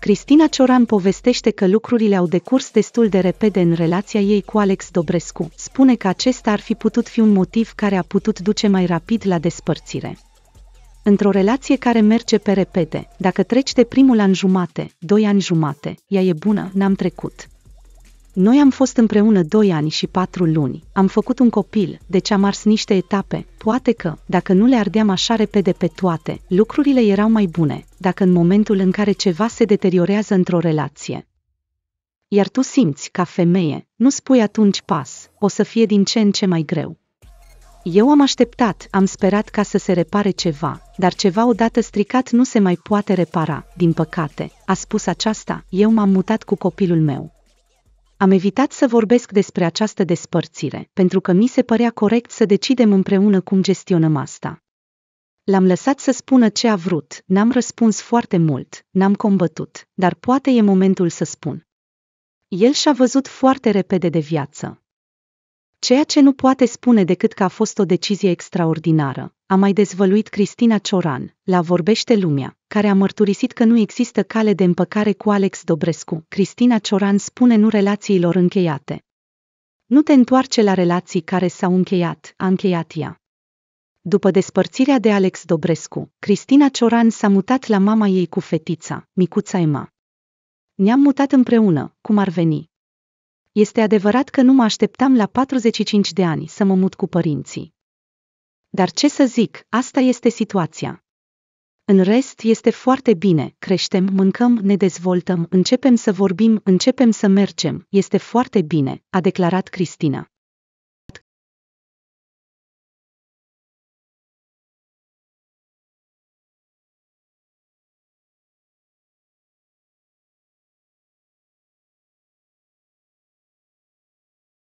Cristina Cioran povestește că lucrurile au decurs destul de repede în relația ei cu Alex Dobrescu. Spune că acesta ar fi putut fi un motiv care a putut duce mai rapid la despărțire. Într-o relație care merge pe repede, dacă treci de primul an jumate, doi ani jumate, ea e bună, n-am trecut. Noi am fost împreună 2 ani și 4 luni, am făcut un copil, deci am ars niște etape, poate că, dacă nu le ardeam așa repede pe toate, lucrurile erau mai bune, dacă în momentul în care ceva se deteriorează într-o relație. Iar tu simți, ca femeie, nu spui atunci pas, o să fie din ce în ce mai greu. Eu am așteptat, am sperat ca să se repare ceva, dar ceva odată stricat nu se mai poate repara, din păcate. A spus aceasta, eu m-am mutat cu copilul meu. Am evitat să vorbesc despre această despărțire, pentru că mi se părea corect să decidem împreună cum gestionăm asta. L-am lăsat să spună ce a vrut, n-am răspuns foarte mult, n-am combătut, dar poate e momentul să spun. El și-a văzut foarte repede de viață. Ceea ce nu poate spune decât că a fost o decizie extraordinară, a mai dezvăluit Cristina Cioran, la Vorbește Lumea, care a mărturisit că nu există cale de împăcare cu Alex Dobrescu. Cristina Cioran spune nu relațiilor încheiate. Nu te întoarce la relații care s-au încheiat, a încheiat ea. După despărțirea de Alex Dobrescu, Cristina Cioran s-a mutat la mama ei cu fetița, micuța Emma. Ne-am mutat împreună, cum ar veni. Este adevărat că nu mă așteptam la 45 de ani să mă mut cu părinții, dar ce să zic, asta este situația. În rest este foarte bine, creștem, mâncăm, ne dezvoltăm, începem să vorbim, începem să mergem, este foarte bine, a declarat Cristina.